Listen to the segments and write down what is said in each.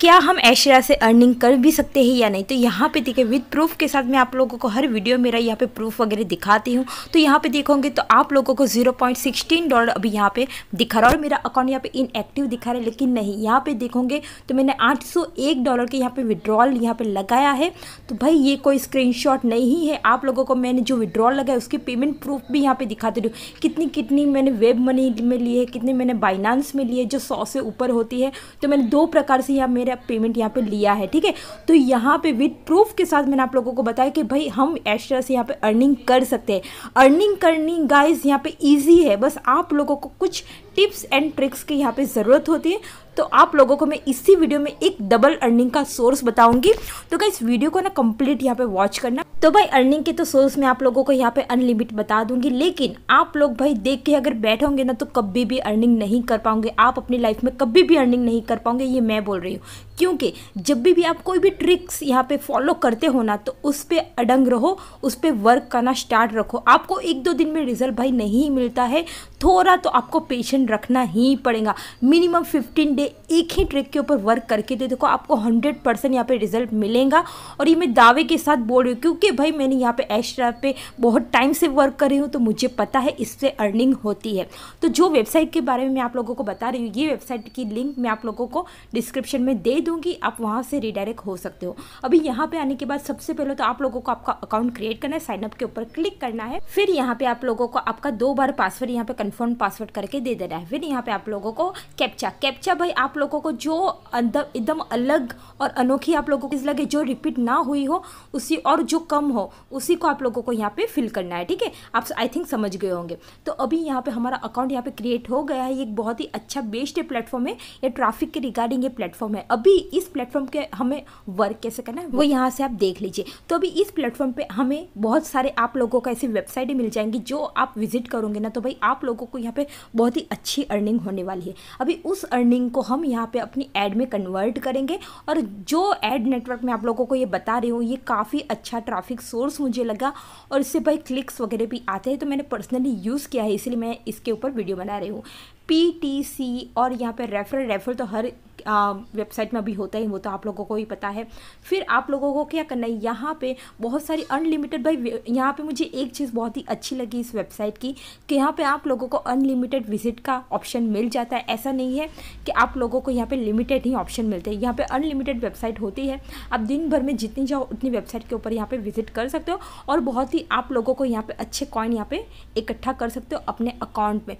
क्या हम एशिया से अर्निंग कर भी सकते हैं या नहीं तो यहाँ पे देखिए विद प्रूफ के साथ मैं आप लोगों को हर वीडियो मेरा यहाँ पे प्रूफ वगैरह दिखाती हूँ तो यहाँ पे देखोगे तो आप लोगों को जीरो पॉइंट सिक्सटीन डॉलर अभी यहाँ पे दिखा रहा है और मेरा अकाउंट यहाँ पे इनएक्टिव दिखा रहा है लेकिन नहीं यहाँ पे देखोगे तो मैंने आठ सौ एक डॉलर के यहाँ पे विड्रॉल यहाँ पे लगाया है तो भाई ये कोई शॉट नहीं है आप लोगों को मैंने जो विड्रॉल लगाया उसकी पेमेंट प्रूफ भी यहाँ पे दिखाती रही कितनी कितनी मैंने वेब मनी में ली है कितनी मैंने बाइनांस में ली है जो सौ से ऊपर होती है तो मैंने दो प्रकार से यहाँ मेरा पेमेंट यहाँ पे लिया है ठीक है तो यहाँ पे विद प्रूफ के साथ मैंने आप लोगों को बताया कि भाई हम एक्स्ट्रा से यहाँ पे अर्निंग कर सकते हैं अर्निंग करनी गाइज यहाँ पे ईजी है बस आप लोगों को कुछ टिप्स एंड ट्रिक्स की यहाँ पे ज़रूरत होती है तो आप लोगों को मैं इसी वीडियो में एक डबल अर्निंग का सोर्स बताऊंगी तो क्या इस वीडियो को ना कंप्लीट यहाँ पे वॉच करना तो भाई अर्निंग के तो सोर्स मैं आप लोगों को यहाँ पे अनलिमिट बता दूंगी लेकिन आप लोग भाई देख के अगर बैठे होंगे ना तो कभी भी अर्निंग नहीं कर पाओगे आप अपनी लाइफ में कभी भी अर्निंग नहीं कर पाओगे ये मैं बोल रही हूँ क्योंकि जब भी भी आप कोई भी ट्रिक्स यहाँ पे फॉलो करते हो ना तो उस पर अडंग रहो उस पर वर्क करना स्टार्ट रखो आपको एक दो दिन में रिजल्ट भाई नहीं मिलता है थोड़ा तो आपको पेशेंट रखना ही पड़ेगा मिनिमम फिफ्टीन डे एक ही ट्रिक के ऊपर वर्क करके दे देखो आपको हंड्रेड परसेंट यहाँ पर रिजल्ट मिलेगा और ये मैं दावे के साथ बोल रही हूँ क्योंकि भाई मैंने यहाँ पे एस्ट्रा पे बहुत टाइम से वर्क कर रही हूँ तो मुझे पता है इससे अर्निंग होती है तो जो वेबसाइट के बारे में मैं आप लोगों को बता रही हूँ ये वेबसाइट की लिंक मैं आप लोगों को डिस्क्रिप्शन में दे दूंगी आप वहाँ से रिडायरेक्ट हो सकते हो अभी यहाँ पे आने के बाद सबसे पहले तो आप लोगों को आपका अकाउंट क्रिएट करना है साइनअप के ऊपर क्लिक करना है फिर यहाँ पे आप लोगों को आपका दो बार पासवर्ड यहाँ पे कन्फर्म पासवर्ड करके दे देना है फिर यहाँ पे आप लोगों को कैप्चा कैप्चा भाई आप लोगों को जो एकदम अलग और अनोखी आप लोगों को लगे जो रिपीट ना हुई हो उसी और जो कम हो उसी को आप लोगों को यहाँ पे फिल करना है ठीक है आप आई थिंक समझ गए होंगे तो अभी यहाँ पे हमारा अकाउंट यहाँ पे क्रिएट हो गया है ये एक बहुत ही अच्छा बेस्ट प्लेटफॉर्म है ये ट्रैफिक के रिगार्डिंग ये प्लेटफॉर्म है अभी इस प्लेटफॉर्म के हमें वर्क कैसे करना है वो यहाँ से आप देख लीजिए तो अभी इस प्लेटफॉर्म पे हमें बहुत सारे आप लोगों का ऐसी वेबसाइट मिल जाएंगी जो आप विजिट करोगे ना तो भाई आप लोगों को यहाँ पे बहुत ही अच्छी अर्निंग होने वाली है अभी उस अर्निंग को हम यहाँ पे अपनी एड में कन्वर्ट करेंगे और जो एड नेटवर्क में आप लोगों को ये बता रही हूँ ये काफ़ी अच्छा ट्राफिक सोर्स मुझे लगा और इससे भाई क्लिक्स वगैरह भी आते हैं तो मैंने पर्सनली यूज़ किया है इसलिए मैं इसके ऊपर वीडियो बना रही हूँ पी टी सी और यहाँ पे रेफरल रेफरल तो हर वेबसाइट में अभी होता ही वो तो आप लोगों को ही पता है फिर आप लोगों को क्या करना है यहाँ पे बहुत सारी अनलिमिटेड भाई यहाँ पे मुझे एक चीज़ बहुत ही अच्छी लगी इस वेबसाइट की कि यहाँ पे आप लोगों को अनलिमिटेड विजिट का ऑप्शन मिल जाता है ऐसा नहीं है कि आप लोगों को यहाँ पर लिमिटेड ही ऑप्शन मिलते हैं यहाँ पर अनलिमिटेड वेबसाइट होती है आप दिन भर में जितनी जाओ उतनी वेबसाइट के ऊपर यहाँ पर विजिट कर सकते हो और बहुत ही आप लोगों को यहाँ पे अच्छे कॉइन यहाँ पे इकट्ठा कर सकते हो अपने अकाउंट में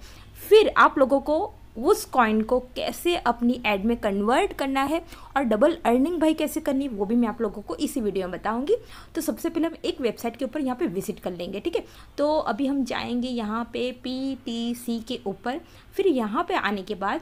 फिर आप लोगों को उस कॉइन को कैसे अपनी एड में कन्वर्ट करना है और डबल अर्निंग भाई कैसे करनी वो भी मैं आप लोगों को इसी वीडियो में बताऊँगी तो सबसे पहले हम एक वेबसाइट के ऊपर यहाँ पर विजिट कर लेंगे ठीक है तो अभी हम जाएंगे यहाँ पे पी टी सी के ऊपर फिर यहाँ पर आने के बाद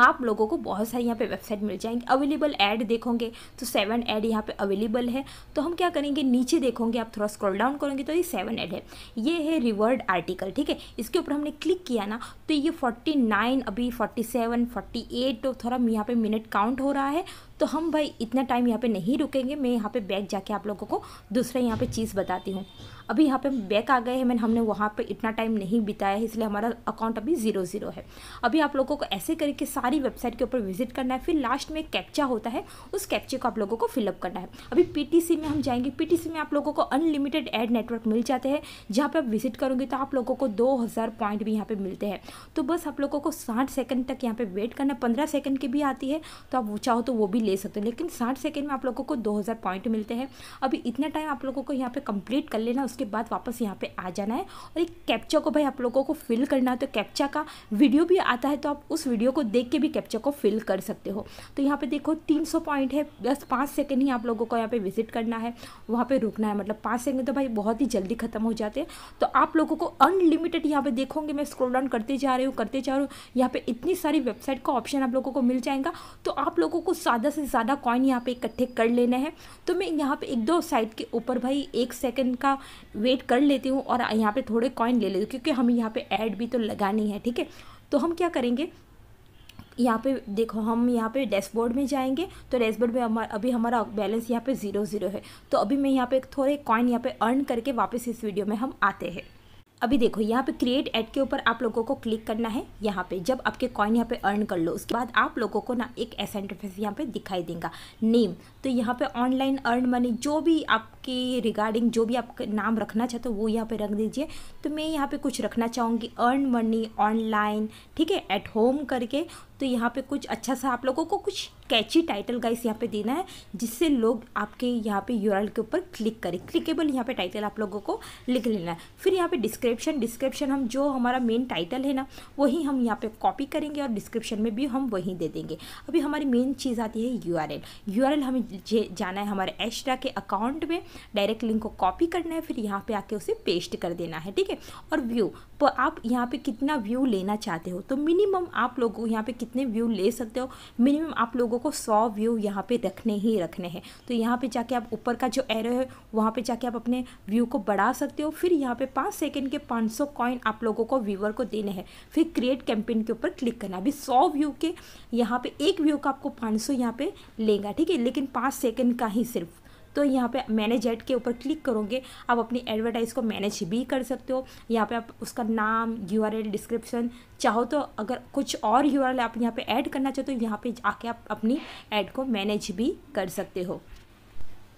आप लोगों को बहुत सारी यहाँ पे वेबसाइट मिल जाएंगी अवेलेबल ऐड देखोगे तो सेवन ऐड यहाँ पे अवेलेबल है तो हम क्या करेंगे नीचे देखोगे आप थोड़ा स्क्रॉल डाउन करोगे तो ये सेवन ऐड है ये है रिवर्ड आर्टिकल ठीक है इसके ऊपर हमने क्लिक किया ना तो ये फोर्टी नाइन अभी फोर्टी सेवन फोर्टी एट तो थोड़ा यहाँ पर मिनट काउंट हो रहा है तो हम भाई इतना टाइम यहाँ पे नहीं रुकेंगे मैं यहाँ पे बैग जाके आप लोगों को दूसरा यहाँ पे चीज़ बताती हूँ अभी यहाँ पे बैग आ गए हैं मैंने हमने वहाँ पे इतना टाइम नहीं बिताया है इसलिए हमारा अकाउंट अभी ज़ीरो ज़ीरो है अभी आप लोगों को ऐसे करके सारी वेबसाइट के ऊपर विजिट करना है फिर लास्ट में कैप्चा होता है उस कैप्चे को आप लोगों को फिलअप करना है अभी पी में हम जाएंगे पी में आप लोगों को अनलिमिटेड एड नेटवर्क मिल जाते हैं जहाँ पर आप विजिट करोगे तो आप लोगों को दो पॉइंट भी यहाँ पर मिलते हैं तो बस आप लोगों को साठ सेकेंड तक यहाँ पर वेट करना है पंद्रह सेकेंड की भी आती है तो आप चाहो तो वो भी ले सकते हो लेकिन साठ सेकेंड में आप लोगों को दो पॉइंट मिलते हैं अभी इतना टाइम आप लोगों को यहाँ पे कंप्लीट कर लेना उसके बाद वापस यहाँ पे आ जाना है और एक कैप्चा को भाई आप लोगों को फिल करना है तो कैप्चा का वीडियो भी आता है तो आप उस वीडियो को देख के भी कैप्चा को फिल कर सकते हो तो यहाँ पर देखो तीन पॉइंट है बस पाँच सेकेंड ही आप लोगों को यहाँ पर विजिट करना है वहाँ पर रुकना है मतलब पाँच सेकेंड तो भाई बहुत ही जल्दी ख़त्म हो जाते हैं तो आप लोगों को अनलिमिटेड यहाँ पर देखोगे मैं स्क्रोल डाउन करते जा रही हूँ करते जा रही हूँ यहाँ पर इतनी सारी वेबसाइट का ऑप्शन आप लोगों को मिल जाएगा तो आप लोगों को सादा से ज़्यादा कॉइन यहाँ पे इकट्ठे कर लेने हैं तो मैं यहाँ पे एक दो साइड के ऊपर भाई एक सेकंड का वेट कर लेती हूँ और यहाँ पे थोड़े कॉइन ले लेती हूँ क्योंकि हमें यहाँ पे ऐड भी तो लगानी है ठीक है तो हम क्या करेंगे यहाँ पे देखो हम यहाँ पे डैशबोर्ड में जाएंगे तो डैशबोर्ड में हमारा अभी हमारा बैलेंस यहाँ पे ज़ीरो ज़ीरो है तो अभी मैं यहाँ पे थोड़े कॉइन यहाँ पे अर्न करके वापस इस वीडियो में हम आते हैं अभी देखो यहाँ पे क्रिएट एड के ऊपर आप लोगों को क्लिक करना है यहाँ पे जब आपके कॉइन यहाँ पे अर्न कर लो उसके बाद आप लोगों को ना एक ऐसा इंटरफेस यहाँ पे दिखाई देगा नेम तो यहाँ पे ऑनलाइन अर्न मनी जो भी आपके रिगार्डिंग जो भी आप नाम रखना चाहते हो वो यहाँ पे रख दीजिए तो मैं यहाँ पे कुछ रखना चाहूँगी अर्न मनी ऑनलाइन ठीक है एट होम करके तो यहाँ पे कुछ अच्छा सा आप लोगों को कुछ कैची टाइटल का इस यहाँ पे देना है जिससे लोग आपके यहाँ पे यूआरएल के ऊपर क्लिक करें क्लिकेबल यहाँ पे टाइटल आप लोगों को लिख लेना है फिर यहाँ पे डिस्क्रिप्शन डिस्क्रिप्शन हम जो हमारा मेन टाइटल है ना वही हम यहाँ पे कॉपी करेंगे और डिस्क्रिप्शन में भी हम वही दे देंगे अभी हमारी मेन चीज़ आती है यू आर हमें जाना है हमारे एस्ट्रा के अकाउंट में डायरेक्ट लिंक को कॉपी करना है फिर यहाँ पर आके उसे पेस्ट कर देना है ठीक है और व्यू तो आप यहाँ पर कितना व्यू लेना चाहते हो तो मिनिमम आप लोगों यहाँ पे कितने व्यू ले सकते हो मिनिमम आप लोगों लोगों को सौ व्यू यहाँ पे रखने ही रखने हैं तो यहाँ पे जाके आप ऊपर का जो एरो है वहाँ पे जाके आप अपने व्यू को बढ़ा सकते हो फिर यहाँ पे पाँच सेकेंड के पाँच सौ कॉइन आप लोगों को व्यूअर को देने हैं फिर क्रिएट कैंपेन के ऊपर क्लिक करना अभी सौ व्यू के यहाँ पर एक व्यू का आपको पाँच सौ यहाँ लेगा ठीक है लेकिन पाँच सेकेंड का ही सिर्फ तो यहाँ पे मैनेज एड के ऊपर क्लिक करोगे आप अपनी एडवर्टाइज को मैनेज भी कर सकते हो यहाँ पे आप उसका नाम यू डिस्क्रिप्शन चाहो तो अगर कुछ और यू आप यहाँ पर ऐड करना चाहते हो यहाँ पर आके आप अपनी ऐड को मैनेज भी कर सकते हो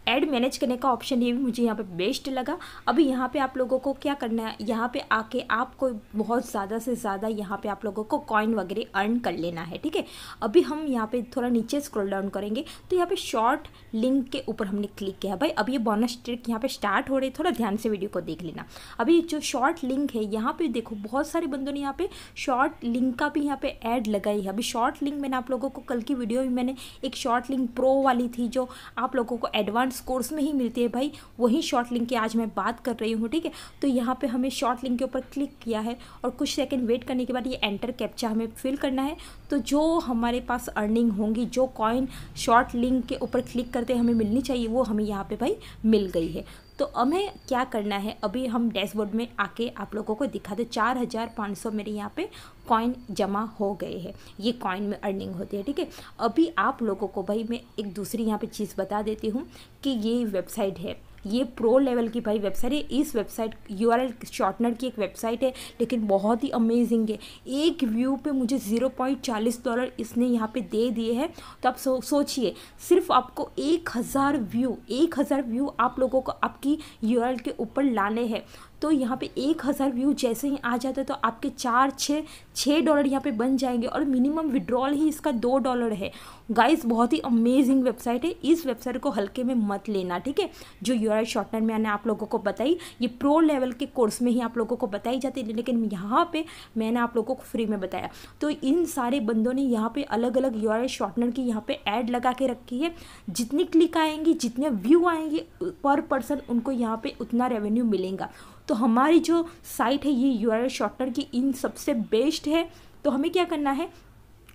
एड मैनेज करने का ऑप्शन ये भी मुझे यहाँ पे बेस्ट लगा अभी यहाँ पे आप लोगों को क्या करना है यहाँ पे आके आपको बहुत ज़्यादा से ज़्यादा यहाँ पे आप लोगों को कॉइन वगैरह अर्न कर लेना है ठीक है अभी हम यहाँ पे थोड़ा नीचे स्क्रॉल डाउन करेंगे तो यहाँ पे शॉर्ट लिंक के ऊपर हमने क्लिक किया भाई अभी ये बोनस ट्रिक यहाँ पे स्टार्ट हो रही थोड़ा ध्यान से वीडियो को देख लेना अभी जो शॉर्ट लिंक है यहाँ पर देखो बहुत सारे बंदों ने यहाँ पर शॉर्ट लिंक का भी यहाँ पर ऐड लगाई है अभी शॉर्ट लिंक मैंने आप लोगों को कल की वीडियो में मैंने एक शॉर्ट लिंक प्रो वाली थी जो आप लोगों को एडवांस एडवांस कोर्स में ही मिलती है भाई वही शॉर्ट लिंक की आज मैं बात कर रही हूँ ठीक है तो यहाँ पे हमें शॉर्ट लिंक के ऊपर क्लिक किया है और कुछ सेकंड वेट करने के बाद ये एंटर कैप्चा हमें फिल करना है तो जो हमारे पास अर्निंग होंगी जो कॉइन शॉर्ट लिंक के ऊपर क्लिक करते हमें मिलनी चाहिए वो हमें यहाँ पर भाई मिल गई है तो हमें क्या करना है अभी हम डैशबोर्ड में आके आप लोगों को दिखा दो चार हज़ार पाँच सौ मेरे यहाँ पे कॉइन जमा हो गए हैं ये कॉइन में अर्निंग होती है ठीक है अभी आप लोगों को भाई मैं एक दूसरी यहाँ पे चीज़ बता देती हूँ कि ये वेबसाइट है ये प्रो लेवल की भाई वेबसाइट है इस website U R L shortener की एक वेबसाइट है लेकिन बहुत ही अमेजिंग है एक व्यू पे मुझे ज़ीरो पॉइंट चालीस डॉलर इसने यहाँ पे दे दिए हैं तो आप सो सोचिए सिर्फ आपको एक हज़ार व्यू एक हज़ार व्यू आप लोगों को आपकी यू के ऊपर लाने हैं तो यहाँ पे एक हज़ार व्यू जैसे ही आ जाता है तो आपके चार छः छः डॉलर यहाँ पे बन जाएंगे और मिनिमम विड्रॉल ही इसका दो डॉलर है गाइस बहुत ही अमेजिंग वेबसाइट है इस वेबसाइट को हल्के में मत लेना ठीक है जो यू हेयर ऑयल शॉर्टनर मैंने आप लोगों को बताई ये प्रो लेवल के कोर्स में ही आप लोगों को बताई जाती है लेकिन यहाँ पे मैंने आप लोगों को फ्री में बताया तो इन सारे बंदों ने यहाँ पे अलग अलग हेयर ऑयल शॉर्टनर की यहाँ पे एड लगा के रखी है जितनी क्लिक आएंगी जितने व्यू आएंगे पर पर्सन उनको यहाँ पर उतना रेवेन्यू मिलेगा तो हमारी जो साइट है ये यू आर शॉर्टनर की इन सबसे बेस्ट है तो हमें क्या करना है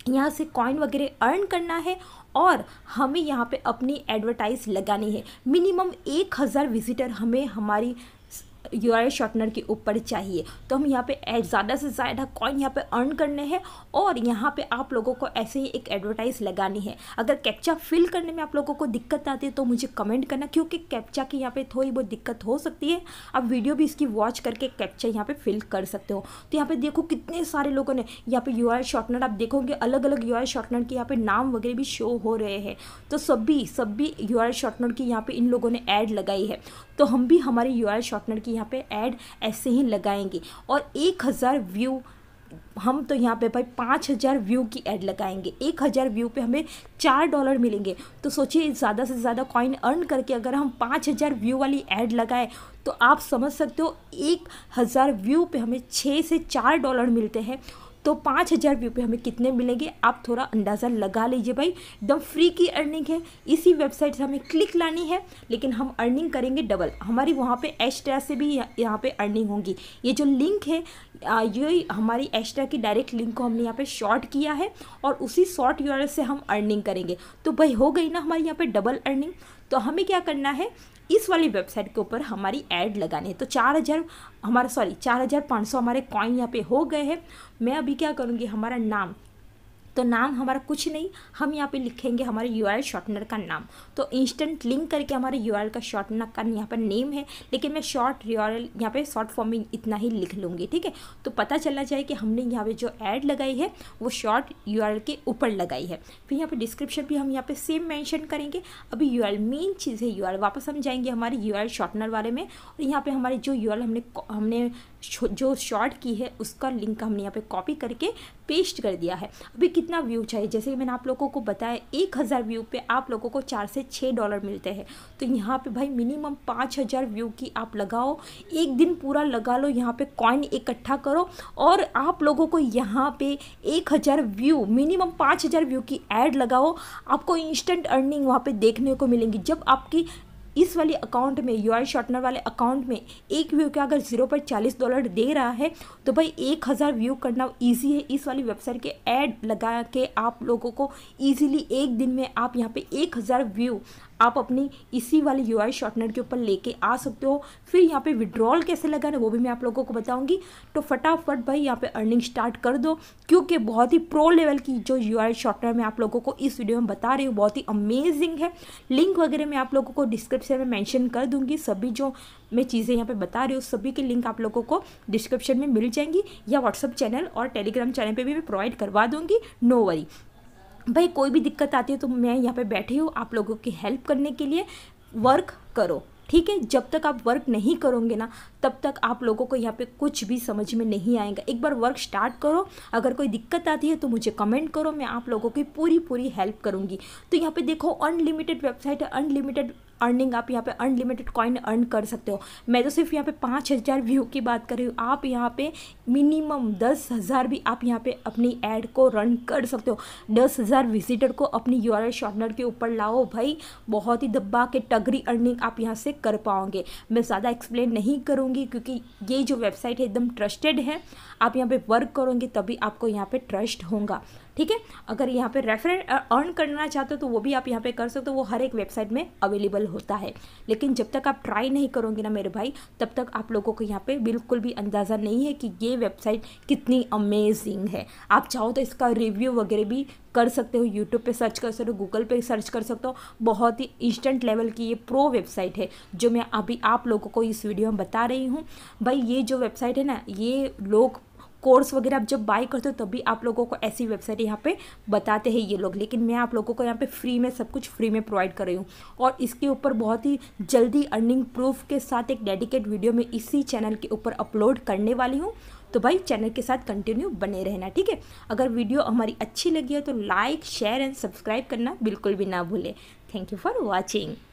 यहाँ से कॉइन वगैरह अर्न करना है और हमें यहाँ पे अपनी एडवर्टाइज लगानी है मिनिमम एक हज़ार विजिटर हमें हमारी यू आर शॉर्टनर के ऊपर चाहिए तो हम यहाँ पे ज़्यादा से ज़्यादा कॉइन यहाँ पे अर्न करने हैं और यहाँ पे आप लोगों को ऐसे ही एक एडवर्टाइज लगानी है अगर कैप्चा फिल करने में आप लोगों को दिक्कत आती है तो मुझे कमेंट करना क्योंकि कैप्चा की यहाँ पे थोड़ी बहुत दिक्कत हो सकती है आप वीडियो भी इसकी वॉच करके कैप्चा यहाँ पर फिल कर सकते हो तो यहाँ पर देखो कितने सारे लोगों ने यहाँ पर यू शॉर्टनर आप देखोगे अलग अलग यू शॉर्टनर के यहाँ पर नाम वगैरह भी शो हो रहे हैं तो सभी सभी यू शॉर्टनर की यहाँ पर इन लोगों ने एड लगाई है तो हम भी हमारे यू शॉर्टनर की यहाँ पे ऐड ऐसे ही लगाएंगे और एक हज़ार व्यू हम तो यहाँ पे भाई पाँच हज़ार व्यू की ऐड लगाएंगे एक हज़ार व्यू पे हमें चार डॉलर मिलेंगे तो सोचिए ज़्यादा से ज़्यादा कॉइन अर्न करके अगर हम पाँच हज़ार व्यू वाली ऐड लगाएं तो आप समझ सकते हो एक हज़ार व्यू पे हमें छः से चार डॉलर मिलते हैं तो पाँच हज़ार रुपये हमें कितने मिलेंगे आप थोड़ा अंदाज़ा लगा लीजिए भाई एकदम फ्री की अर्निंग है इसी वेबसाइट से हमें क्लिक लानी है लेकिन हम अर्निंग करेंगे डबल हमारी वहाँ पे एस्ट्रा से भी यहाँ पे अर्निंग होगी ये जो लिंक है ये हमारी एस्ट्रा की डायरेक्ट लिंक को हमने यहाँ पर शॉर्ट किया है और उसी शॉर्ट यूर से हम अर्निंग करेंगे तो भाई हो गई ना हमारी यहाँ पर डबल अर्निंग तो हमें क्या करना है इस वाली वेबसाइट के ऊपर हमारी ऐड लगानी है तो चार हज़ार हमारा सॉरी चार हज़ार पाँच सौ हमारे कॉइन यहाँ पे हो गए हैं मैं अभी क्या करूँगी हमारा नाम तो नाम हमारा कुछ नहीं हम यहाँ पे लिखेंगे हमारे यू शॉर्टनर का नाम तो इंस्टेंट लिंक करके हमारे यू का शॉर्टनर का यहाँ पर नेम है लेकिन मैं शॉर्ट यू आर यहाँ पर शॉर्ट फॉर्म में इतना ही लिख लूँगी ठीक है तो पता चला जाए कि हमने यहाँ पर जो एड लगाई है वो शॉर्ट यू के ऊपर लगाई है फिर यहाँ पर डिस्क्रिप्शन भी हम यहाँ पर सेम मैंशन करेंगे अभी यू मेन चीज़ है यू वापस हम जाएंगे हमारे यू शॉर्टनर वाले में और यहाँ पर हमारे जो यू हमने हमने जो शॉर्ट की है उसका लिंक हमने यहाँ पर कॉपी करके पेस्ट कर दिया है अभी कितना व्यू चाहिए जैसे कि मैंने आप लोगों को बताया एक हज़ार व्यू पे आप लोगों को चार से छः डॉलर मिलते हैं तो यहाँ पे भाई मिनिमम पाँच हज़ार व्यू की आप लगाओ एक दिन पूरा लगा लो यहाँ पे कॉइन इकट्ठा करो और आप लोगों को यहाँ पे एक हज़ार व्यू मिनिमम पाँच हज़ार व्यू की एड लगाओ आपको इंस्टेंट अर्निंग वहाँ पर देखने को मिलेंगी जब आपकी इस वाले अकाउंट में यू आई शॉर्टनर वाले अकाउंट में एक व्यू का अगर जीरो पॉइंट चालीस डॉलर दे रहा है तो भाई एक हज़ार व्यू करना ईजी है इस वाली वेबसाइट के ऐड लगा के आप लोगों को ईजिली एक दिन में आप यहाँ पे एक हज़ार व्यू आप अपनी इसी वाली यू आई शॉर्टनर के ऊपर लेके आ सकते हो फिर यहाँ पे विड्रॉल कैसे लगाना वो भी मैं आप लोगों को बताऊँगी तो फटाफट भाई यहाँ पे अर्निंग स्टार्ट कर दो क्योंकि बहुत ही प्रो लेवल की जो यू आई शॉर्टनर मैं आप लोगों को इस वीडियो में बता रही हूँ बहुत ही अमेजिंग है लिंक वगैरह मैं आप लोगों को डिस्क्रिप्शन में मैंशन कर दूँगी सभी जो मैं चीज़ें यहाँ पर बता रही हूँ सभी के लिंक आप लोगों को डिस्क्रिप्शन में मिल जाएंगी या व्हाट्सअप चैनल और टेलीग्राम चैनल पर भी मैं प्रोवाइड करवा दूँगी नो वरी भाई कोई भी दिक्कत आती है तो मैं यहाँ पे बैठी हूँ आप लोगों की हेल्प करने के लिए वर्क करो ठीक है जब तक आप वर्क नहीं करोगे ना तब तक आप लोगों को यहाँ पे कुछ भी समझ में नहीं आएगा एक बार वर्क स्टार्ट करो अगर कोई दिक्कत आती है तो मुझे कमेंट करो मैं आप लोगों की पूरी पूरी हेल्प करूँगी तो यहाँ पे देखो अनलिमिटेड वेबसाइट है अनलिमिटेड अर्निंग आप यहाँ पे अनलिमिटेड कॉइन अर्न कर सकते हो मैं तो सिर्फ यहाँ पे पाँच हज़ार व्यू की बात कर रही हूँ आप यहाँ पे मिनिमम दस हज़ार भी आप यहाँ पे अपनी ऐड को रन कर सकते हो दस हज़ार विजिटर को अपनी यू आर के ऊपर लाओ भाई बहुत ही दब्बा के टगरी अर्निंग आप यहाँ से कर पाओगे मैं ज़्यादा एक्सप्लेन नहीं करूँगी क्योंकि ये जो वेबसाइट है एकदम ट्रस्टेड है आप यहाँ पर वर्क करोगे तभी आपको यहाँ पर ट्रस्ट होगा ठीक है अगर यहाँ पे रेफर अर्न करना चाहते हो तो वो भी आप यहाँ पे कर सकते हो वो हर एक वेबसाइट में अवेलेबल होता है लेकिन जब तक आप ट्राई नहीं करोगे ना मेरे भाई तब तक आप लोगों को यहाँ पे बिल्कुल भी अंदाज़ा नहीं है कि ये वेबसाइट कितनी अमेजिंग है आप चाहो तो इसका रिव्यू वगैरह भी कर सकते हो यूट्यूब पे सर्च कर सकते हो गूगल पे सर्च कर सकते हो बहुत ही इंस्टेंट लेवल की ये प्रो वेबसाइट है जो मैं अभी आप लोगों को इस वीडियो में बता रही हूँ भाई ये जो वेबसाइट है ना ये लोग कोर्स वगैरह आप जब बाई करते हो तभी आप लोगों को ऐसी वेबसाइट यहाँ पे बताते हैं ये लोग लेकिन मैं आप लोगों को यहाँ पे फ्री में सब कुछ फ्री में प्रोवाइड कर रही हूँ और इसके ऊपर बहुत ही जल्दी अर्निंग प्रूफ के साथ एक डेडिकेट वीडियो में इसी चैनल के ऊपर अपलोड करने वाली हूँ तो भाई चैनल के साथ कंटिन्यू बने रहना ठीक है अगर वीडियो हमारी अच्छी लगी है तो लाइक शेयर एंड सब्सक्राइब करना बिल्कुल भी ना भूलें थैंक यू फॉर वॉचिंग